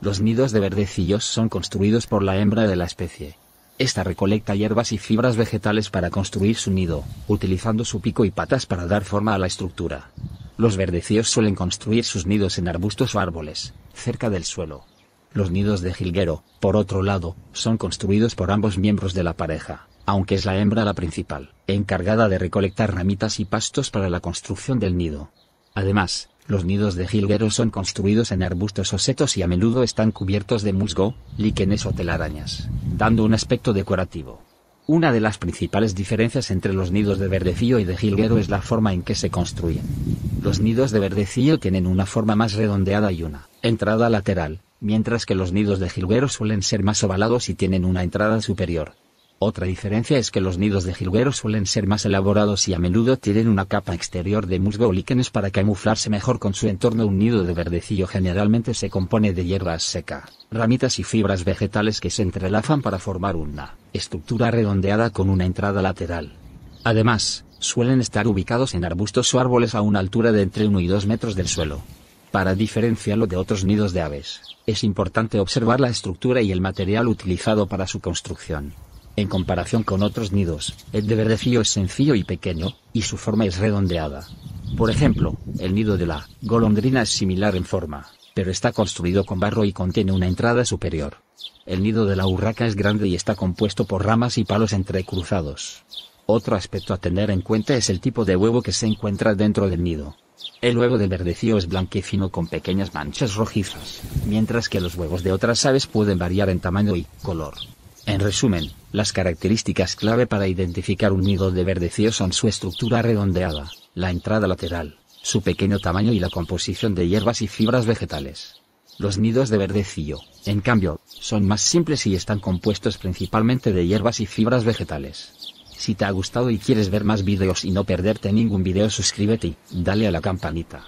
Los nidos de verdecillos son construidos por la hembra de la especie. Esta recolecta hierbas y fibras vegetales para construir su nido, utilizando su pico y patas para dar forma a la estructura. Los verdecillos suelen construir sus nidos en arbustos o árboles, cerca del suelo. Los nidos de jilguero, por otro lado, son construidos por ambos miembros de la pareja, aunque es la hembra la principal, encargada de recolectar ramitas y pastos para la construcción del nido. Además, los nidos de jilguero son construidos en arbustos o setos y a menudo están cubiertos de musgo, líquenes o telarañas, dando un aspecto decorativo. Una de las principales diferencias entre los nidos de verdecillo y de jilguero es la forma en que se construyen. Los nidos de verdecillo tienen una forma más redondeada y una entrada lateral, mientras que los nidos de jilguero suelen ser más ovalados y tienen una entrada superior. Otra diferencia es que los nidos de jilguero suelen ser más elaborados y a menudo tienen una capa exterior de musgo o líquenes para camuflarse mejor con su entorno. Un nido de verdecillo generalmente se compone de hierbas seca, ramitas y fibras vegetales que se entrelazan para formar una estructura redondeada con una entrada lateral. Además, suelen estar ubicados en arbustos o árboles a una altura de entre 1 y 2 metros del suelo. Para diferenciarlo de otros nidos de aves, es importante observar la estructura y el material utilizado para su construcción en comparación con otros nidos. El de verdecillo es sencillo y pequeño, y su forma es redondeada. Por ejemplo, el nido de la golondrina es similar en forma, pero está construido con barro y contiene una entrada superior. El nido de la urraca es grande y está compuesto por ramas y palos entrecruzados. Otro aspecto a tener en cuenta es el tipo de huevo que se encuentra dentro del nido. El huevo de verdecillo es blanquecino con pequeñas manchas rojizas, mientras que los huevos de otras aves pueden variar en tamaño y color. En resumen, las características clave para identificar un nido de verdecillo son su estructura redondeada, la entrada lateral, su pequeño tamaño y la composición de hierbas y fibras vegetales. Los nidos de verdecillo, en cambio, son más simples y están compuestos principalmente de hierbas y fibras vegetales. Si te ha gustado y quieres ver más vídeos y no perderte ningún vídeo suscríbete y dale a la campanita.